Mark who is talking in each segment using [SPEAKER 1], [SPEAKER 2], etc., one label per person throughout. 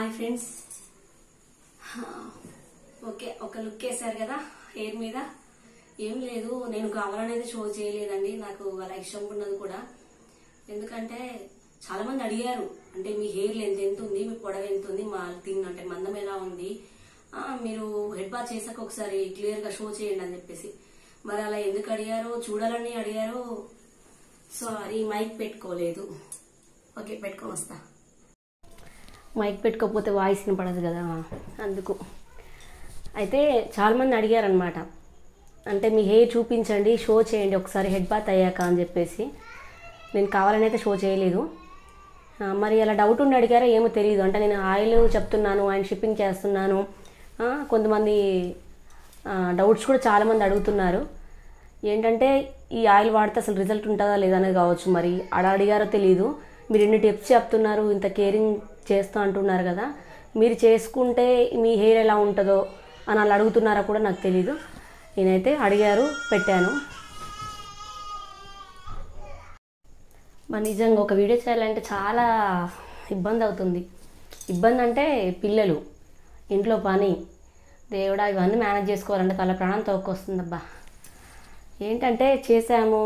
[SPEAKER 1] hi friends okay ఒక look వేసారు కదా హెయిర్ మీద ఏం లేదు నేను కావాలనేది షో చేయలేదండి నాకు అలా ఇష్టం ఉన్నది కూడా ఎందుకంటే చాలా మంది అడిగారు అంటే మీ హెయిర్ లెంత్ ఎంత ఉంది మీ పొడవ ఎంత ఉంది మా థింగ్ అంటే మందం ఎలా ఉంది మీరు హెడ్ బాత్ చేసాక ఒకసారి క్లియర్ గా షో చేయండి అని చెప్పేసి మరి అలా ఎందుకు అడిగారో చూడాలని అడిగారో సో మైక్ పెట్టుకోలేదు ఓకే పెట్టుకొని వస్తా మైక్ పెట్టుకోకపోతే వాయిస్ వినపడదు కదా అందుకు అయితే చాలామంది అడిగారనమాట అంటే మీ హెయిర్ చూపించండి షో చేయండి ఒకసారి హెడ్ బాత్ అయ్యాక అని చెప్పేసి నేను కావాలని అయితే షో చేయలేదు మరి అలా డౌట్ ఉండి అడిగారో ఏమో తెలియదు అంటే నేను ఆయిల్ చెప్తున్నాను ఆయన షిప్పింగ్ చేస్తున్నాను కొంతమంది డౌట్స్ కూడా చాలామంది అడుగుతున్నారు ఏంటంటే ఈ ఆయిల్ వాడితే అసలు రిజల్ట్ ఉంటుందా లేదా అనేది కావచ్చు మరి అలా అడిగారో తెలియదు మీరు ఎన్ని టిప్స్ చెప్తున్నారు ఇంత కేరింగ్ చేస్తూ అంటున్నారు కదా మీరు చేసుకుంటే మీ హెయిర్ ఎలా ఉంటుందో అని వాళ్ళు అడుగుతున్నారా కూడా నాకు తెలీదు నేనైతే అడిగారు పెట్టాను మరి నిజంగా ఒక వీడియో చేయాలంటే చాలా ఇబ్బంది అవుతుంది ఇబ్బంది అంటే పిల్లలు ఇంట్లో పని దేవుడా ఇవన్నీ మేనేజ్ చేసుకోవాలంటే తల ప్రాణం అబ్బా ఏంటంటే చేసాము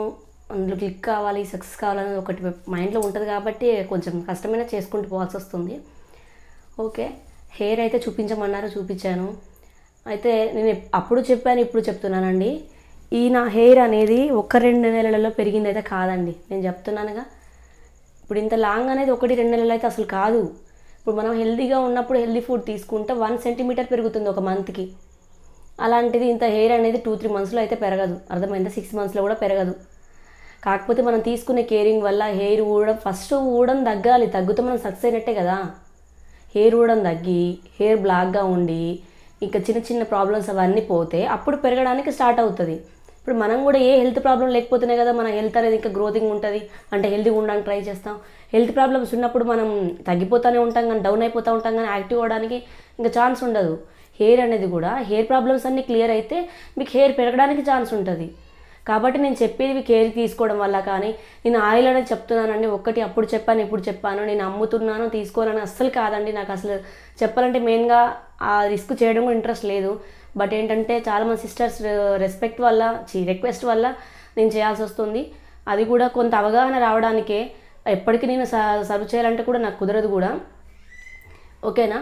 [SPEAKER 1] అందులో క్లిక్ కావాలి సక్సెస్ కావాలని ఒకటి మైండ్లో ఉంటుంది కాబట్టి కొంచెం కష్టమైనా చేసుకుంటూ పోవాల్సి వస్తుంది ఓకే హెయిర్ అయితే చూపించమన్నారు చూపించాను అయితే నేను అప్పుడు చెప్పాను ఇప్పుడు చెప్తున్నానండి ఈ నా హెయిర్ అనేది ఒక రెండు నెలలలో పెరిగింది అయితే కాదండి నేను చెప్తున్నానుగా ఇప్పుడు ఇంత లాంగ్ అనేది ఒకటి రెండు నెలలు అయితే అసలు కాదు ఇప్పుడు మనం హెల్దీగా ఉన్నప్పుడు హెల్దీ ఫుడ్ తీసుకుంటే వన్ సెంటీమీటర్ పెరుగుతుంది ఒక మంత్కి అలాంటిది ఇంత హెయిర్ అనేది టూ త్రీ మంత్స్లో అయితే పెరగదు అర్థమైందా సిక్స్ మంత్స్లో కూడా పెరగదు కాకపోతే మనం తీసుకునే కేరింగ్ వల్ల హెయిర్ ఊడడం ఫస్ట్ ఊడడం తగ్గాలి తగ్గుతూ మనం సక్సెస్ అయినట్టే కదా హెయిర్ ఊడడం తగ్గి హెయిర్ బ్లాక్గా ఉండి ఇంకా చిన్న చిన్న ప్రాబ్లమ్స్ అవన్నీ పోతే అప్పుడు పెరగడానికి స్టార్ట్ అవుతుంది ఇప్పుడు మనం కూడా ఏ హెల్త్ ప్రాబ్లం లేకపోతేనే కదా మన హెల్త్ అనేది ఇంకా గ్రోతింగ్ ఉంటుంది అంటే హెల్తీగా ఉండడానికి ట్రై చేస్తాం హెల్త్ ప్రాబ్లమ్స్ ఉన్నప్పుడు మనం తగ్గిపోతూనే ఉంటాం కానీ డౌన్ అయిపోతూ ఉంటాం కానీ యాక్టివ్ అవడానికి ఇంకా ఛాన్స్ ఉండదు హెయిర్ అనేది కూడా హెయిర్ ప్రాబ్లమ్స్ అన్నీ క్లియర్ అయితే మీకు హెయిర్ పెరగడానికి ఛాన్స్ ఉంటుంది కాబట్టి నేను చెప్పేది కేర్ తీసుకోవడం వల్ల కానీ నేను ఆయిల్ అనేది చెప్తున్నానండి ఒక్కటి అప్పుడు చెప్పాను ఇప్పుడు చెప్పాను నేను అమ్ముతున్నాను తీసుకోవాలని అస్సలు కాదండి నాకు అసలు చెప్పాలంటే మెయిన్గా ఆ రిస్క్ చేయడం కూడా ఇంట్రెస్ట్ లేదు బట్ ఏంటంటే చాలామంది సిస్టర్స్ రెస్పెక్ట్ వల్ల చీ రిక్వెస్ట్ వల్ల నేను చేయాల్సి వస్తుంది అది కూడా కొంత అవగాహన రావడానికే ఎప్పటికీ నేను సర్వ్ చేయాలంటే కూడా నాకు కుదరదు కూడా ఓకేనా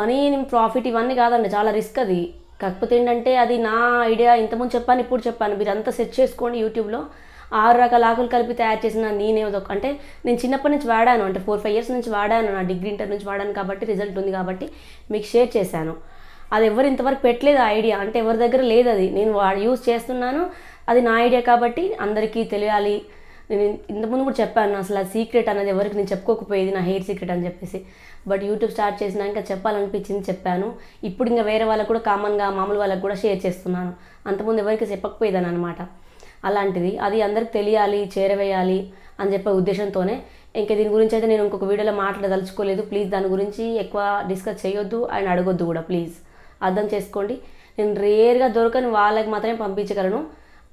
[SPEAKER 1] మనీ ప్రాఫిట్ ఇవన్నీ కాదండి చాలా రిస్క్ అది కాకపోతే ఏంటంటే అది నా ఐడియా ఇంతకుముందు చెప్పాను ఇప్పుడు చెప్పాను మీరు అంతా సెర్చ్ చేసుకోండి యూట్యూబ్లో ఆరు రకాల ఆకులు కలిపి తయారు చేసిన ఒక అంటే నేను చిన్నప్పటి నుంచి వాడాను అంటే ఫోర్ ఫైవ్ ఇయర్స్ నుంచి వాడాను నా డిగ్రీ ఇంటర్ నుంచి వాడాను కాబట్టి రిజల్ట్ ఉంది కాబట్టి మీకు షేర్ చేశాను అది ఎవరు ఇంతవరకు పెట్టలేదు ఐడియా అంటే ఎవరి దగ్గర లేదు అది నేను యూజ్ చేస్తున్నాను అది నా ఐడియా కాబట్టి అందరికీ తెలియాలి నేను ఇంతకుముందు కూడా చెప్పాను అసలు ఆ సీక్రెట్ అనేది ఎవరికి నేను చెప్పుకోకపోయేది నా హెయిర్ సీక్రెట్ అని చెప్పేసి బట్ యూట్యూబ్ స్టార్ట్ చేసినాక చెప్పాలనిపించింది చెప్పాను ఇప్పుడు ఇంకా వేరే వాళ్ళకు కూడా కామన్గా మామూలు వాళ్ళకు కూడా షేర్ చేస్తున్నాను అంతకుముందు ఎవరికి చెప్పకపోయేదాన్ని అనమాట అలాంటిది అది అందరికి తెలియాలి చేరవేయాలి అని చెప్పే ఉద్దేశంతోనే ఇంకా దీని గురించి అయితే నేను ఇంకొక వీడియోలో మాట్లాడదలుచుకోలేదు ప్లీజ్ దాని గురించి ఎక్కువ డిస్కస్ చేయొద్దు అండ్ అడగొద్దు కూడా ప్లీజ్ అర్థం చేసుకోండి నేను రేర్గా దొరకని వాళ్ళకి మాత్రమే పంపించగలను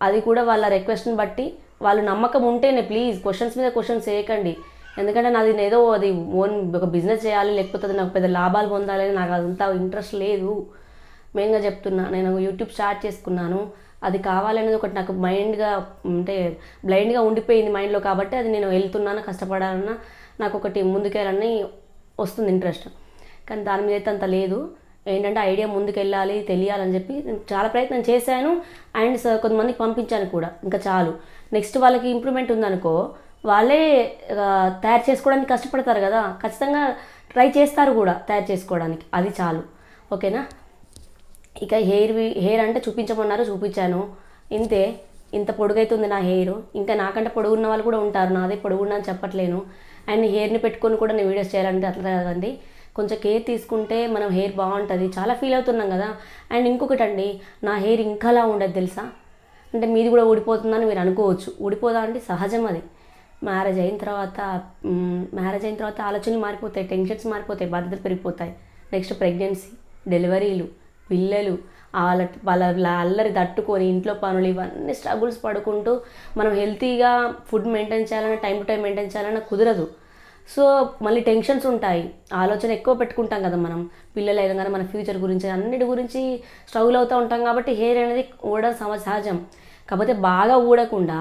[SPEAKER 1] అది కూడా వాళ్ళ రిక్వెస్ట్ని బట్టి వాళ్ళు నమ్మకం ఉంటేనే ప్లీజ్ క్వశ్చన్స్ మీద క్వశ్చన్స్ చేయకండి ఎందుకంటే నాది ఏదో అది ఓన్ ఒక బిజినెస్ చేయాలి లేకపోతే అది నాకు పెద్ద లాభాలు పొందాలి నాకు అంత ఇంట్రెస్ట్ లేదు మెయిన్గా చెప్తున్నా నేను యూట్యూబ్ స్టార్ట్ చేసుకున్నాను అది కావాలనేది ఒకటి నాకు మైండ్గా అంటే బ్లైండ్గా ఉండిపోయింది మైండ్లో కాబట్టి అది నేను వెళ్తున్నాను కష్టపడాలన్నా నాకు ఒకటి ముందుకెళ్ళని వస్తుంది ఇంట్రెస్ట్ కానీ దాని మీద అయితే అంత లేదు ఏంటంటే ఐడియా ముందుకెళ్ళాలి తెలియాలని చెప్పి నేను చాలా ప్రయత్నం చేశాను అండ్ కొంతమందికి పంపించాను కూడా ఇంకా చాలు నెక్స్ట్ వాళ్ళకి ఇంప్రూవ్మెంట్ ఉందనుకో వాళ్ళే తయారు చేసుకోవడానికి కష్టపడతారు కదా ఖచ్చితంగా ట్రై చేస్తారు కూడా తయారు చేసుకోవడానికి అది చాలు ఓకేనా ఇక హెయిర్ హెయిర్ అంటే చూపించమన్నారు చూపించాను ఇంతే ఇంత పొడుగైతుంది నా హెయిర్ ఇంకా నాకంటే పొడుగు ఉన్న వాళ్ళు కూడా ఉంటారు నాదే పొడుగు అని చెప్పట్లేను అండ్ హెయిర్ని పెట్టుకొని కూడా నేను వీడియోస్ చేయాలంటే అట్లా కదండి కొంచెం కేర్ తీసుకుంటే మనం హెయిర్ బాగుంటుంది చాలా ఫీల్ అవుతున్నాం కదా అండ్ ఇంకొకటి అండి నా హెయిర్ ఇంకా అలా ఉండదు తెలుసా అంటే మీది కూడా ఊడిపోతుందని మీరు అనుకోవచ్చు ఊడిపోదా అంటే సహజం అది మ్యారేజ్ అయిన తర్వాత మ్యారేజ్ అయిన తర్వాత ఆలోచనలు మారిపోతాయి టెన్షన్స్ మారిపోతాయి బాధ్యతలు పెరిగిపోతాయి నెక్స్ట్ ప్రెగ్నెన్సీ డెలివరీలు పిల్లలు వాళ్ళ వాళ్ళ అల్లరి తట్టుకొని ఇంట్లో పనులు ఇవన్నీ స్ట్రగుల్స్ పడుకుంటూ మనం హెల్తీగా ఫుడ్ మెయింటైన్ చేయాలన్నా టైం టు టైం మెయింటైన్ చేయాలన్నా కుదరదు సో మళ్ళీ టెన్షన్స్ ఉంటాయి ఆలోచన ఎక్కువ పెట్టుకుంటాం కదా మనం పిల్లలు అయినా మన ఫ్యూచర్ గురించి అన్నిటి గురించి స్ట్రగుల్ అవుతూ ఉంటాం కాబట్టి హెయిర్ అనేది ఊడడం సహజం కాకపోతే బాగా ఊడకుండా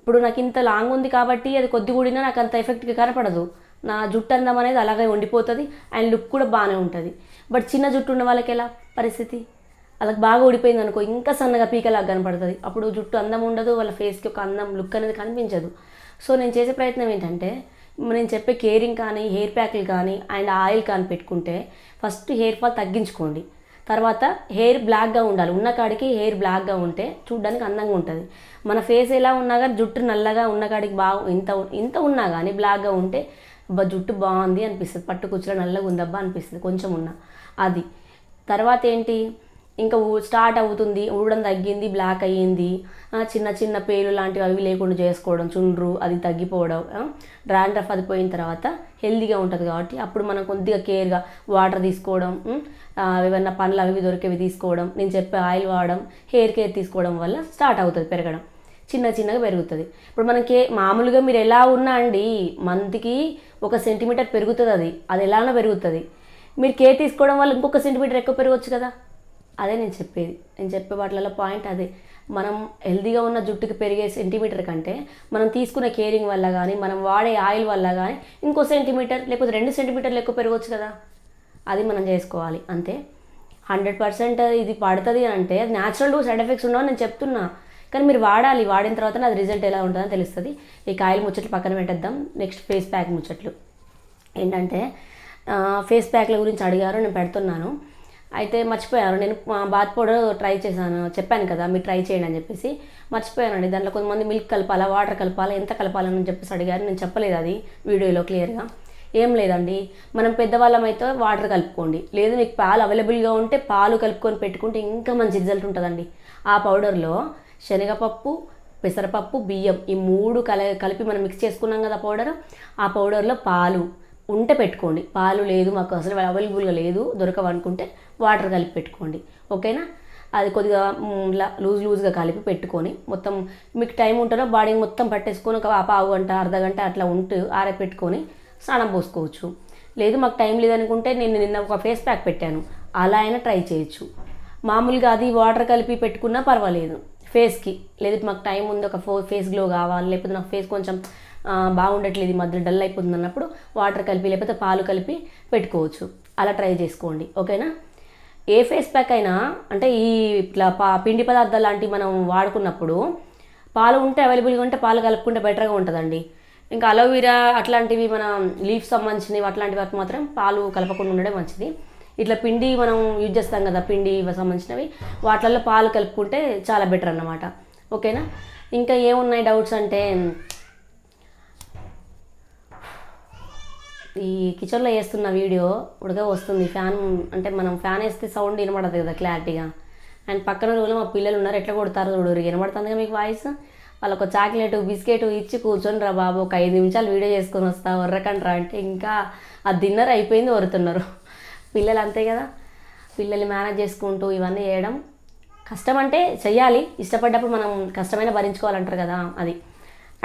[SPEAKER 1] ఇప్పుడు నాకు ఇంత లాంగ్ ఉంది కాబట్టి అది కొద్ది కూడినా నాకు అంత ఎఫెక్ట్గా కనపడదు నా జుట్టు అందం అనేది అలాగే ఉండిపోతుంది అండ్ లుక్ కూడా బాగానే ఉంటుంది బట్ చిన్న జుట్టు ఉన్న వాళ్ళకి ఎలా పరిస్థితి వాళ్ళకి బాగా ఊడిపోయింది అనుకో ఇంకా సన్నగా పీకలాగా కనపడుతుంది అప్పుడు జుట్టు అందం ఉండదు వాళ్ళ ఫేస్కి ఒక అందం లుక్ అనేది కనిపించదు సో నేను చేసే ప్రయత్నం ఏంటంటే నేను చెప్పే కేరింగ్ కానీ హెయిర్ ప్యాక్లు కానీ అండ్ ఆయిల్ కానీ పెట్టుకుంటే ఫస్ట్ హెయిర్ ఫాల్ తగ్గించుకోండి తర్వాత హెయిర్ బ్లాక్గా ఉండాలి ఉన్న కాడికి హెయిర్ బ్లాక్గా ఉంటే చూడడానికి అందంగా ఉంటుంది మన ఫేస్ ఎలా ఉన్నా కానీ జుట్టు నల్లగా ఉన్న కాడికి బాగు ఇంత ఇంత ఉన్నా కానీ బ్లాక్గా ఉంటే జుట్టు బాగుంది అనిపిస్తుంది పట్టు నల్లగా ఉందబ్బా అనిపిస్తుంది కొంచెం ఉన్నా అది తర్వాత ఏంటి ఇంకా స్టార్ట్ అవుతుంది ఊడడం తగ్గింది బ్లాక్ అయ్యింది చిన్న చిన్న పేలు లాంటివి అవి లేకుండా చేసుకోవడం చుండ్రు అది తగ్గిపోవడం డ్రాండ్రఫ్ అది పోయిన తర్వాత హెల్దీగా ఉంటుంది కాబట్టి అప్పుడు మనం కొద్దిగా కేర్గా వాటర్ తీసుకోవడం ఏమైనా పండ్లు అవి దొరికేవి తీసుకోవడం నేను చెప్పే ఆయిల్ వాడడం హెయిర్ కేర్ తీసుకోవడం వల్ల స్టార్ట్ అవుతుంది పెరగడం చిన్న చిన్నగా పెరుగుతుంది ఇప్పుడు మనకి మామూలుగా మీరు ఎలా ఉన్నా అండి మంత్కి ఒక సెంటీమీటర్ పెరుగుతుంది అది అది ఎలానో పెరుగుతుంది మీరు కేర్ తీసుకోవడం వల్ల ఇంకొక సెంటీమీటర్ ఎక్కువ పెరగవచ్చు కదా అదే నేను చెప్పేది నేను చెప్పే వాటిలలో పాయింట్ అదే మనం హెల్దీగా ఉన్న జుట్టుకి పెరిగే సెంటీమీటర్ కంటే మనం తీసుకునే కేరింగ్ వల్ల కానీ మనం వాడే ఆయిల్ వల్ల కానీ ఇంకో సెంటీమీటర్ లేకపోతే రెండు సెంటీమీటర్లు ఎక్కువ పెరగవచ్చు కదా అది మనం చేసుకోవాలి అంతే హండ్రెడ్ పర్సెంట్ ఇది పడుతుంది అని అంటే అది న్యాచురల్ సైడ్ ఎఫెక్ట్స్ ఉండవు నేను చెప్తున్నా కానీ మీరు వాడాలి వాడిన తర్వాత అది రిజల్ట్ ఎలా ఉంటుందని తెలుస్తుంది ఈ కాయలు ముచ్చట్లు పక్కన పెట్టేద్దాం నెక్స్ట్ ఫేస్ ప్యాక్ ముచ్చట్లు ఏంటంటే ఫేస్ ప్యాక్ల గురించి అడిగారు నేను పెడుతున్నాను అయితే మర్చిపోయాను నేను బాత్ పౌడర్ ట్రై చేశాను చెప్పాను కదా మీరు ట్రై చేయండి అని చెప్పేసి మర్చిపోయానండి దాంట్లో కొంతమంది మిల్క్ కలపాలా వాటర్ కలపాలా ఎంత కలపాలని చెప్పేసి అడిగారు నేను చెప్పలేదు అది వీడియోలో క్లియర్గా ఏం లేదండి మనం పెద్దవాళ్ళం అయితే వాటర్ కలుపుకోండి లేదు మీకు పాలు అవైలబుల్గా ఉంటే పాలు కలుపుకొని పెట్టుకుంటే ఇంకా మంచి రిజల్ట్ ఉంటుందండి ఆ పౌడర్లో శనగపప్పు పెసరపప్పు బియ్యం ఈ మూడు కల కలిపి మనం మిక్స్ చేసుకున్నాం కదా పౌడర్ ఆ పౌడర్లో పాలు ఉంటే పెట్టుకోండి పాలు లేదు మాకు అసలు అవైలబుల్గా లేదు దొరకవనుకుంటే వాటర్ కలిపి పెట్టుకోండి ఓకేనా అది కొద్దిగా ఇలా లూజ్ లూజ్గా కలిపి పెట్టుకొని మొత్తం మీకు టైం ఉంటుందో బాడీ మొత్తం పట్టేసుకొని ఒక పావు గంట అర్ధ గంట అట్లా ఉంటూ ఆరపెట్టుకొని స్నానం పోసుకోవచ్చు లేదు మాకు టైం లేదనుకుంటే నేను నిన్న ఒక ఫేస్ ప్యాక్ పెట్టాను అలా అయినా ట్రై చేయొచ్చు మామూలుగా అది వాటర్ కలిపి పెట్టుకున్నా పర్వాలేదు ఫేస్కి లేదు మాకు టైం ఉంది ఒక ఫో ఫేస్ గ్లో కావాలి లేకపోతే నాకు ఫేస్ కొంచెం బాగుండట్లేదు ఈ మధ్యలో డల్ అయిపోతుంది అన్నప్పుడు వాటర్ కలిపి లేకపోతే పాలు కలిపి పెట్టుకోవచ్చు అలా ట్రై చేసుకోండి ఓకేనా ఏ ఫేస్ ప్యాక్ అయినా అంటే ఈ ఇట్లా పా పిండి పదార్థాలు లాంటివి మనం వాడుకున్నప్పుడు పాలు ఉంటే అవైలబుల్గా ఉంటే పాలు కలుపుకుంటే బెటర్గా ఉంటుందండి ఇంకా అలోవీరా అట్లాంటివి మన లీఫ్ సంబంధించినవి అట్లాంటివి వాటి మాత్రం పాలు కలపకుండా ఉండడం మంచిది ఇట్లా పిండి మనం యూజ్ చేస్తాం కదా పిండి సంబంధించినవి వాటిల్లో పాలు కలుపుకుంటే చాలా బెటర్ అన్నమాట ఓకేనా ఇంకా ఏమున్నాయి డౌట్స్ అంటే ఈ కిచెన్లో వేస్తున్న వీడియో ఉడక వస్తుంది ఫ్యాన్ అంటే మనం ఫ్యాన్ వేస్తే సౌండ్ వినబడదు కదా క్లారిటీగా అండ్ పక్కన రూమ్లో మా పిల్లలు ఉన్నారు ఎట్లా కొడతారు చూడరు వినబడుతుంది మీకు వాయిస్ వాళ్ళకు చాక్లెట్ బిస్కెట్ ఇచ్చి కూర్చొని రా బాబు ఒక ఐదు నిమిషాలు వీడియో చేసుకొని వస్తా వర్రకండ్రా అంటే ఇంకా ఆ డిన్నర్ అయిపోయింది వరుతున్నారు పిల్లలు అంతే కదా పిల్లల్ని మేనేజ్ చేసుకుంటూ ఇవన్నీ చేయడం కష్టం అంటే చెయ్యాలి ఇష్టపడ్డప్పుడు మనం కష్టమైన భరించుకోవాలంటారు కదా అది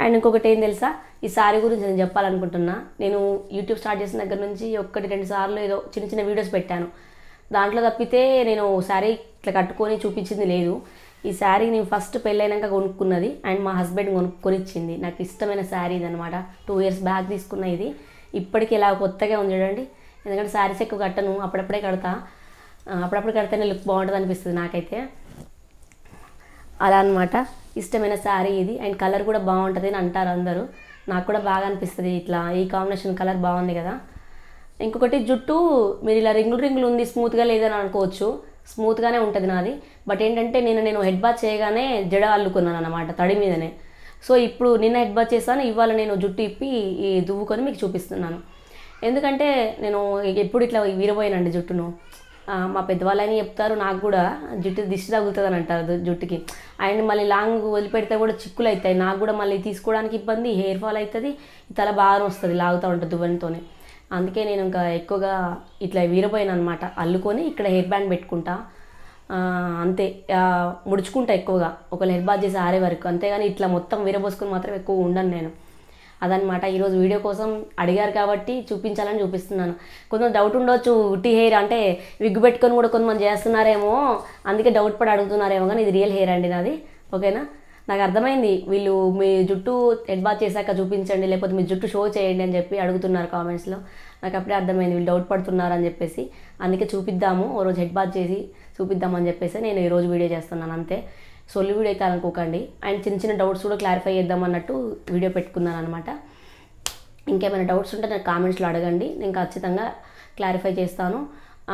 [SPEAKER 1] అండ్ ఇంకొకటి ఏం తెలుసా ఈ సారీ గురించి నేను చెప్పాలనుకుంటున్నా నేను యూట్యూబ్ స్టార్ట్ చేసిన దగ్గర నుంచి ఒకటి రెండు సార్లు ఏదో చిన్న చిన్న వీడియోస్ పెట్టాను దాంట్లో తప్పితే నేను శారీ ఇట్లా కట్టుకొని చూపించింది లేదు ఈ శారీ నేను ఫస్ట్ పెళ్ళైనాక కొనుక్కున్నది అండ్ మా హస్బెండ్ కొనుక్కొనిచ్చింది నాకు ఇష్టమైన శారీ ఇది అనమాట టూ ఇయర్స్ బ్యాక్ తీసుకున్న ఇది ఇప్పటికీ ఇలా కొత్తగా ఉంది చూడండి ఎందుకంటే శారీస్ ఎక్కువ కట్టను అప్పుడప్పుడే కడతా అప్పుడప్పుడు కడితేనే లుక్ బాగుంటుంది అనిపిస్తుంది నాకైతే అలా అనమాట ఇష్టమైన శారీ ఇది అండ్ కలర్ కూడా బాగుంటుంది అని అంటారు అందరూ నాకు కూడా బాగా అనిపిస్తుంది ఇట్లా ఈ కాంబినేషన్ కలర్ బాగుంది కదా ఇంకొకటి జుట్టు మీరు ఇలా రింగులు రింగులు ఉంది స్మూత్గా లేదని అనుకోవచ్చు స్మూత్గానే ఉంటుంది నాది బట్ ఏంటంటే నేను నేను హెడ్ బాత్ చేయగానే జడ అల్లుకున్నాను అనమాట తడి మీదనే సో ఇప్పుడు నిన్న హెడ్ బాత్ చేశాను ఇవాళ నేను జుట్టు ఇప్పి ఈ దువ్వుకొని మీకు చూపిస్తున్నాను ఎందుకంటే నేను ఎప్పుడు ఇట్లా విరబోయానండి జుట్టును మా పెద్దవాళ్ళని చెప్తారు నాకు కూడా జుట్టు దిష్టి తగులుతుంది అని అంటారు జుట్టుకి అండ్ మళ్ళీ లాంగ్ వదిలిపెడితే కూడా చిక్కులు అవుతాయి నాకు కూడా మళ్ళీ తీసుకోవడానికి ఇబ్బంది హెయిర్ ఫాల్ అవుతుంది తల బాగా వస్తుంది లాగుతూ ఉంటుంది దువ్వెనితోనే అందుకే నేను ఇంకా ఎక్కువగా ఇట్లా వీరపోయాను అనమాట అల్లుకొని ఇక్కడ హెయిర్ బ్యాండ్ పెట్టుకుంటా అంతే ముడుచుకుంటా ఎక్కువగా ఒకళ్ళు హెయిర్ బాత్ చేసి ఆరే వరకు అంతేగాని ఇట్లా మొత్తం వీరబోసుకుని మాత్రం ఎక్కువ ఉండను నేను అదనమాట ఈరోజు వీడియో కోసం అడిగారు కాబట్టి చూపించాలని చూపిస్తున్నాను కొంచెం డౌట్ ఉండొచ్చు ఉట్టి హెయిర్ అంటే విగ్గు పెట్టుకొని కూడా కొంతమంది చేస్తున్నారేమో అందుకే డౌట్ పడి అడుగుతున్నారేమో కానీ ఇది రియల్ హెయిర్ అండి నాది ఓకేనా నాకు అర్థమైంది వీళ్ళు మీ జుట్టు హెడ్ బాత్ చేశాక చూపించండి లేకపోతే మీ జుట్టు షో చేయండి అని చెప్పి అడుగుతున్నారు కామెంట్స్లో నాకు అప్పుడే అర్థమైంది వీళ్ళు డౌట్ పడుతున్నారు అని చెప్పేసి అందుకే చూపిద్దాము ఓ రోజు హెడ్ బాత్ చేసి చూపిద్దామని చెప్పేసి నేను ఈరోజు వీడియో చేస్తున్నాను అంతే సొల్యూడ్ అయితే అనుకోకండి అండ్ చిన్న చిన్న డౌట్స్ కూడా క్లారిఫై చేద్దాం అన్నట్టు వీడియో పెట్టుకున్నాను అనమాట ఇంకేమైనా డౌట్స్ ఉంటే నాకు కామెంట్స్లో అడగండి నేను ఖచ్చితంగా క్లారిఫై చేస్తాను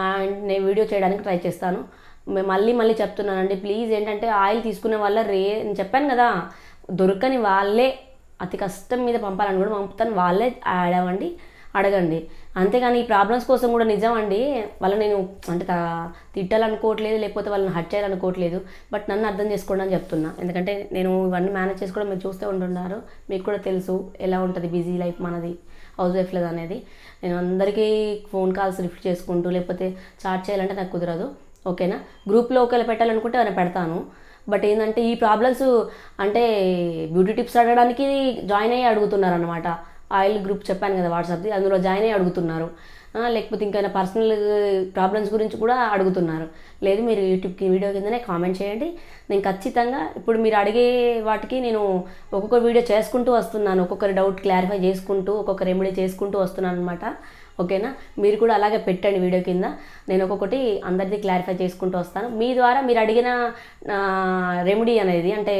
[SPEAKER 1] అండ్ నేను వీడియో చేయడానికి ట్రై చేస్తాను మళ్ళీ మళ్ళీ చెప్తున్నానండి ప్లీజ్ ఏంటంటే ఆయిల్ తీసుకునే వల్ల రే నేను చెప్పాను కదా దొరకని వాళ్ళే అతి కష్టం మీద పంపాలని కూడా పంపుతాను వాళ్ళే యాడ్ అవ్వండి అడగండి అంతేగాని ఈ ప్రాబ్లమ్స్ కోసం కూడా నిజం అండి వాళ్ళని నేను అంటే తిట్టాలనుకోవట్లేదు లేకపోతే వాళ్ళని హట్ చేయాలనుకోవట్లేదు బట్ నన్ను అర్థం చేసుకోండి అని చెప్తున్నా ఎందుకంటే నేను ఇవన్నీ మేనేజ్ చేసుకోవడం మీరు చూస్తే ఉంటున్నారు మీకు కూడా తెలుసు ఎలా ఉంటుంది బిజీ లైఫ్ మనది హౌస్ లేదు అనేది నేను అందరికీ ఫోన్ కాల్స్ రిఫ్ట్ చేసుకుంటూ లేకపోతే చాట్ చేయాలంటే నాకు కుదరదు ఓకేనా గ్రూప్లో ఒకవేళ పెట్టాలనుకుంటే అని పెడతాను బట్ ఏంటంటే ఈ ప్రాబ్లమ్స్ అంటే బ్యూటీ టిప్స్ అడగడానికి జాయిన్ అయ్యి అనమాట ఆయిల్ గ్రూప్ చెప్పాను కదా వాట్సాప్ది అందులో జాయిన్ అయ్యి అడుగుతున్నారు లేకపోతే ఇంకైనా పర్సనల్ ప్రాబ్లమ్స్ గురించి కూడా అడుగుతున్నారు లేదు మీరు యూట్యూబ్కి వీడియో కిందనే కామెంట్ చేయండి నేను ఖచ్చితంగా ఇప్పుడు మీరు అడిగే వాటికి నేను ఒక్కొక్క వీడియో చేసుకుంటూ వస్తున్నాను ఒక్కొక్కరి డౌట్ క్లారిఫై చేసుకుంటూ ఒక్కొక్క రెమెడీ చేసుకుంటూ వస్తున్నాను అనమాట ఓకేనా మీరు కూడా అలాగే పెట్టండి వీడియో కింద నేను ఒక్కొక్కటి అందరిది క్లారిఫై చేసుకుంటూ వస్తాను మీ ద్వారా మీరు అడిగిన రెమెడీ అనేది అంటే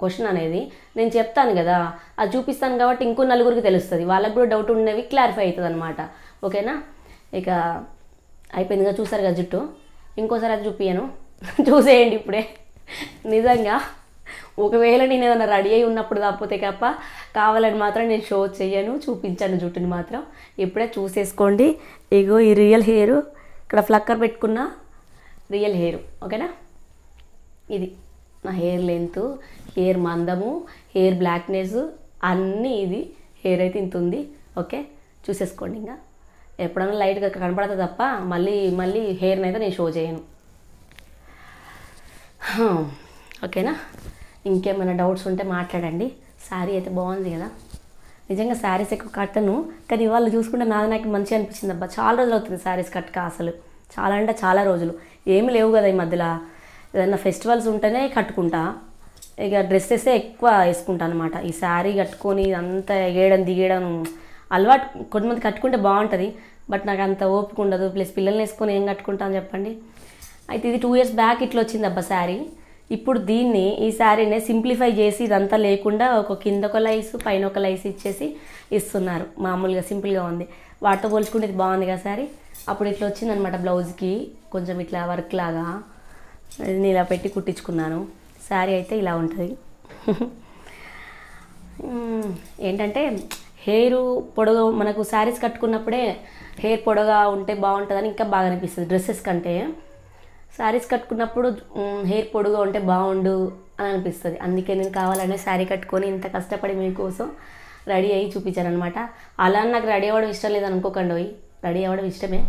[SPEAKER 1] క్వశ్చన్ అనేది నేను చెప్తాను కదా అది చూపిస్తాను కాబట్టి ఇంకో నలుగురికి తెలుస్తుంది వాళ్ళకు కూడా డౌట్ ఉండేవి క్లారిఫై అవుతుంది అనమాట ఓకేనా ఇక అయిపోయిందిగా చూసారు కదా జుట్టు ఇంకోసారి అది చూపించను చూసేయండి ఇప్పుడే నిజంగా ఒకవేళ నేను ఏదైనా రెడీ అయి ఉన్నప్పుడు తప్పితే తప్ప కావాలని మాత్రం నేను షో చేయను చూపించాను జుట్టుని మాత్రం ఇప్పుడే చూసేసుకోండి ఇగో ఈ రియల్ హెయిర్ ఇక్కడ ఫ్లక్కర్ పెట్టుకున్న రియల్ హెయిర్ ఓకేనా ఇది నా హెయిర్ లెంత్ హెయిర్ మందము హెయిర్ బ్లాక్నెస్ అన్నీ ఇది హెయిర్ అయితే ఇంత ఉంది ఓకే చూసేసుకోండి ఇంకా ఎప్పుడైనా లైట్గా కనపడతా తప్ప మళ్ళీ మళ్ళీ హెయిర్ని అయితే నేను షో చేయను ఓకేనా ఇంకేమైనా డౌట్స్ ఉంటే మాట్లాడండి శారీ అయితే బాగుంది కదా నిజంగా శారీస్ ఎక్కువ కట్టను కానీ ఇవాళ చూసుకుంటే నాది నాకు మంచిగా అనిపించింది అబ్బా చాలా రోజులు అవుతుంది శారీస్ కట్టక అసలు చాలా అంటే చాలా రోజులు ఏమి లేవు కదా ఈ మధ్యలో ఏదైనా ఫెస్టివల్స్ ఉంటేనే కట్టుకుంటా ఇక డ్రెస్సెసే ఎక్కువ వేసుకుంటా అనమాట ఈ శారీ కట్టుకొని అంతా ఎగేయడం దిగేయడం అలవాటు కొంతమంది కట్టుకుంటే బాగుంటుంది బట్ నాకు అంత ఓపిక ఉండదు ప్లస్ పిల్లల్ని వేసుకొని ఏం అని చెప్పండి అయితే ఇది టూ ఇయర్స్ బ్యాక్ ఇట్లా వచ్చింది అబ్బా శారీ ఇప్పుడు దీన్ని ఈ శారీనే సింప్లిఫై చేసి ఇదంతా లేకుండా ఒక కింద ఒక లైస్ పైన ఒక లైస్ ఇచ్చేసి ఇస్తున్నారు మామూలుగా సింపుల్గా ఉంది వాటితో పోల్చుకుంటే ఇది బాగుంది కదా సారీ అప్పుడు ఇట్లా వచ్చిందనమాట బ్లౌజ్కి కొంచెం ఇట్లా వర్క్ లాగా నేను ఇలా పెట్టి కుట్టించుకున్నాను శారీ అయితే ఇలా ఉంటుంది ఏంటంటే హెయిర్ పొడవు మనకు శారీస్ కట్టుకున్నప్పుడే హెయిర్ పొడగా ఉంటే బాగుంటుందని ఇంకా బాగా అనిపిస్తుంది డ్రెస్సెస్ కంటే శారీస్ కట్టుకున్నప్పుడు హెయిర్ పొడుగా ఉంటే బాగుండు అని అనిపిస్తుంది అందుకే నేను కావాలనే శారీ కట్టుకొని ఇంత కష్టపడి మీకోసం రెడీ అయ్యి చూపించాను అనమాట అలా నాకు రెడీ అవ్వడం ఇష్టం లేదు అనుకోకండి రెడీ అవ్వడం ఇష్టమే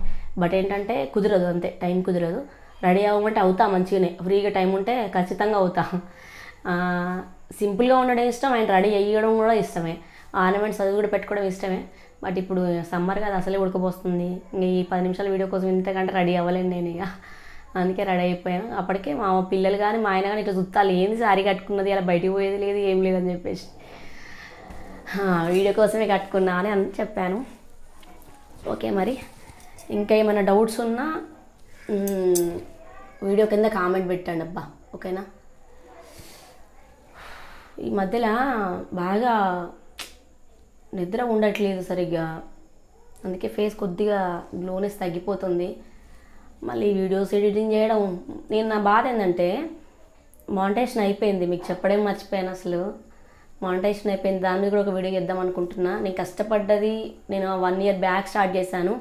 [SPEAKER 1] బట్ ఏంటంటే కుదరదు అంతే టైం కుదరదు రెడీ అవ్వమంటే అవుతా మంచిగానే ఫ్రీగా టైం ఉంటే ఖచ్చితంగా అవుతా సింపుల్గా ఉండడం ఇష్టం అండ్ రెడీ అయ్యడం కూడా ఇష్టమే ఆర్నమెంట్స్ అది కూడా పెట్టుకోవడం ఇష్టమే బట్ ఇప్పుడు సమ్మర్ కదా అసలే ఉడకపోస్తుంది ఇంక ఈ పది నిమిషాల వీడియో కోసం ఇంతకంటే రెడీ అవ్వలేను నేను ఇక అందుకే రెడీ అయిపోయాను అప్పటికే మా పిల్లలు కానీ మా ఆయన కానీ ఇట్లా చుట్టాలు ఏంది శారీ కట్టుకున్నది అలా బయటికి పోయేది లేదు ఏం లేదని చెప్పేసి వీడియో కోసమే కట్టుకున్నా అని అని చెప్పాను ఓకే మరి ఇంకా ఏమైనా డౌట్స్ ఉన్నా వీడియో కింద కామెంట్ పెట్టండి అబ్బా ఓకేనా ఈ మధ్యలో బాగా నిద్ర ఉండట్లేదు సరిగ్గా అందుకే ఫేస్ కొద్దిగా గ్లోనెస్ తగ్గిపోతుంది మళ్ళీ వీడియోస్ ఎడిటింగ్ చేయడం నేను నా బాధ ఏంటంటే మాంటేషన్ అయిపోయింది మీకు చెప్పడం మర్చిపోయాను అసలు మాంటేషన్ అయిపోయింది దాని మీద కూడా ఒక వీడియో ఇద్దాం అనుకుంటున్నా నేను కష్టపడ్డది నేను వన్ ఇయర్ బ్యాక్ స్టార్ట్ చేశాను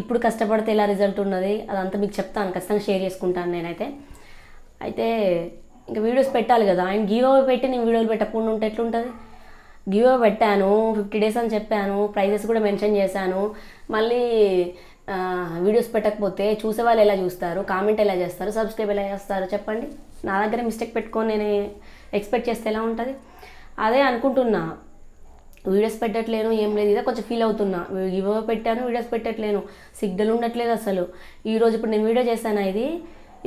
[SPEAKER 1] ఇప్పుడు కష్టపడితే ఎలా రిజల్ట్ ఉన్నది అదంతా మీకు చెప్తాను ఖచ్చితంగా షేర్ చేసుకుంటాను నేనైతే అయితే ఇంకా వీడియోస్ పెట్టాలి కదా ఆయన గివ్ పెట్టి నేను వీడియోలు పెట్టకుండా ఉంటే ఎట్లుంటుంది గివ్ పెట్టాను ఫిఫ్టీ డేస్ అని చెప్పాను ప్రైజెస్ కూడా మెన్షన్ చేశాను మళ్ళీ వీడియోస్ పెట్టకపోతే చూసే వాళ్ళు ఎలా చూస్తారు కామెంట్ ఎలా చేస్తారు సబ్స్క్రైబ్ ఎలా చేస్తారు చెప్పండి నా దగ్గర మిస్టేక్ పెట్టుకొని నేను ఎక్స్పెక్ట్ చేస్తే ఎలా ఉంటుంది అదే అనుకుంటున్నా వీడియోస్ పెట్టట్లేను ఏం లేదు ఇదే కొంచెం ఫీల్ అవుతున్నా ఇవో పెట్టాను వీడియోస్ పెట్టట్లేను సిగ్నల్ ఉండట్లేదు అసలు ఈరోజు ఇప్పుడు నేను వీడియో చేశాను ఇది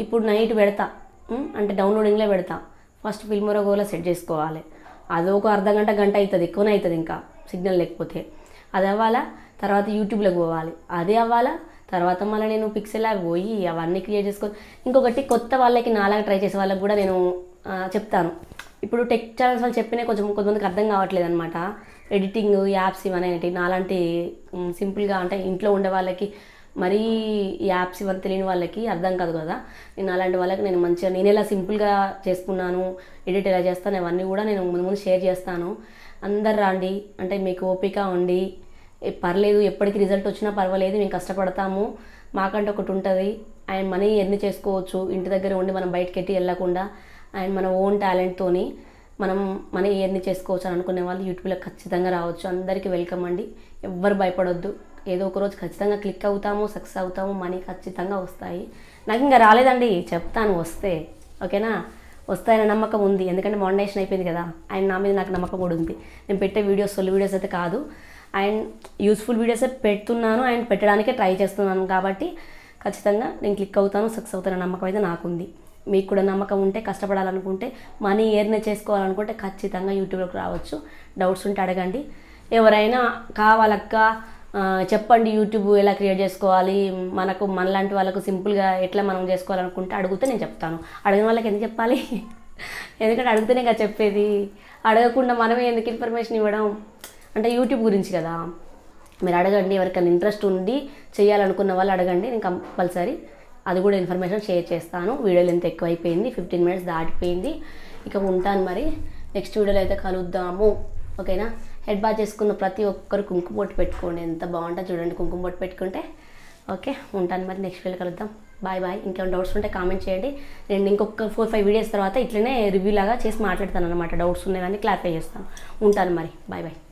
[SPEAKER 1] ఇప్పుడు నైట్ పెడతా అంటే డౌన్లోడింగ్లో పెడతా ఫస్ట్ ఫిల్మోరగోలో సెట్ చేసుకోవాలి అది ఒక అర్ధ గంట గంట అవుతుంది ఎక్కువనే అవుతుంది ఇంకా సిగ్నల్ లేకపోతే అది అవ్వాలా తర్వాత యూట్యూబ్లోకి పోవాలి అదే అవ్వాలా తర్వాత మళ్ళీ నేను పిక్సెల్ అవి పోయి అవన్నీ క్రియేట్ చేసుకొని ఇంకొకటి కొత్త వాళ్ళకి నాలాగా ట్రై చేసే వాళ్ళకి కూడా నేను చెప్తాను ఇప్పుడు టెక్ ఛానల్స్ వాళ్ళు చెప్పినా కొంచెం కొంతమందికి అర్థం కావట్లేదు అనమాట ఎడిటింగ్ యాప్స్ ఇవన్నీ ఏంటి నాలాంటి సింపుల్గా అంటే ఇంట్లో ఉండే వాళ్ళకి మరీ యాప్స్ ఇవన్నీ తెలియని వాళ్ళకి అర్థం కాదు కదా నేను అలాంటి వాళ్ళకి నేను మంచిగా నేను ఎలా సింపుల్గా చేసుకున్నాను ఎడిట్ ఎలా చేస్తాను ఇవన్నీ కూడా నేను ముందు ముందు షేర్ చేస్తాను అందరు రాండి అంటే మీకు ఓపిక ఉండి పర్లేదు ఎప్పటికి రిజల్ట్ వచ్చినా పర్వాలేదు మేము కష్టపడతాము మాకంటే ఒకటి ఉంటుంది ఆయన మనీ ఎన్ని చేసుకోవచ్చు ఇంటి దగ్గర ఉండి మనం బయటకెట్టి వెళ్ళకుండా ఆయన మన ఓన్ టాలెంట్తోని మనం మనీ ఎన్ని చేసుకోవచ్చు అని అనుకునే వాళ్ళు యూట్యూబ్లో ఖచ్చితంగా రావచ్చు అందరికీ వెల్కమ్ అండి ఎవ్వరు భయపడొద్దు ఏదో ఒక రోజు ఖచ్చితంగా క్లిక్ అవుతాము సక్సెస్ అవుతాము మనీ ఖచ్చితంగా వస్తాయి నాకు ఇంకా రాలేదండి చెప్తాను వస్తే ఓకేనా వస్తాయనే నమ్మకం ఉంది ఎందుకంటే మోడనేషన్ అయిపోయింది కదా ఆయన నా మీద నాకు నమ్మకం కూడా ఉంది నేను పెట్టే వీడియోస్ సొల్ వీడియోస్ అయితే కాదు అండ్ యూస్ఫుల్ వీడియోసే పెడుతున్నాను అండ్ పెట్టడానికే ట్రై చేస్తున్నాను కాబట్టి ఖచ్చితంగా నేను క్లిక్ అవుతాను సక్సెస్ అవుతాను నమ్మకం అయితే నాకుంది మీకు కూడా నమ్మకం ఉంటే కష్టపడాలనుకుంటే మనీ ఎర్న్ చేసుకోవాలనుకుంటే ఖచ్చితంగా యూట్యూబ్లోకి రావచ్చు డౌట్స్ ఉంటే అడగండి ఎవరైనా కావాలక్క చెప్పండి యూట్యూబ్ ఎలా క్రియేట్ చేసుకోవాలి మనకు మనలాంటి వాళ్ళకు సింపుల్గా ఎట్లా మనం చేసుకోవాలనుకుంటే అడిగితే నేను చెప్తాను అడిగిన వాళ్ళకి ఎందుకు చెప్పాలి ఎందుకంటే అడిగితేనే కదా చెప్పేది అడగకుండా మనమే ఎందుకు ఇన్ఫర్మేషన్ ఇవ్వడం అంటే యూట్యూబ్ గురించి కదా మీరు అడగండి ఎవరికైనా ఇంట్రెస్ట్ ఉండి చేయాలనుకున్న వాళ్ళు అడగండి నేను కంపల్సరీ అది కూడా ఇన్ఫర్మేషన్ షేర్ చేస్తాను వీడియోలు ఎంత ఎక్కువైపోయింది ఫిఫ్టీన్ మినిట్స్ దాటిపోయింది ఇక ఉంటాను మరి నెక్స్ట్ వీడియోలో అయితే కలుద్దాము ఓకేనా హెడ్ బాత్ చేసుకున్న ప్రతి ఒక్కరు కుంకుమ పొట్టు పెట్టుకోండి ఎంత బాగుంటుందో చూడండి కుంకుమ పొట్టు పెట్టుకుంటే ఓకే ఉంటాను మరి నెక్స్ట్ వీడియో కలుద్దాం బాయ్ బాయ్ ఇంకేమైనా డౌట్స్ ఉంటే కామెంట్ చేయండి నేను ఇంకొక ఫోర్ ఫైవ్ వీడియోస్ తర్వాత ఇట్లనే రివ్యూ లాగా చేసి మాట్లాడతాను అనమాట డౌట్స్ ఉన్నాయి కానీ క్లారిఫై చేస్తాను ఉంటాను మరి బాయ్ బాయ్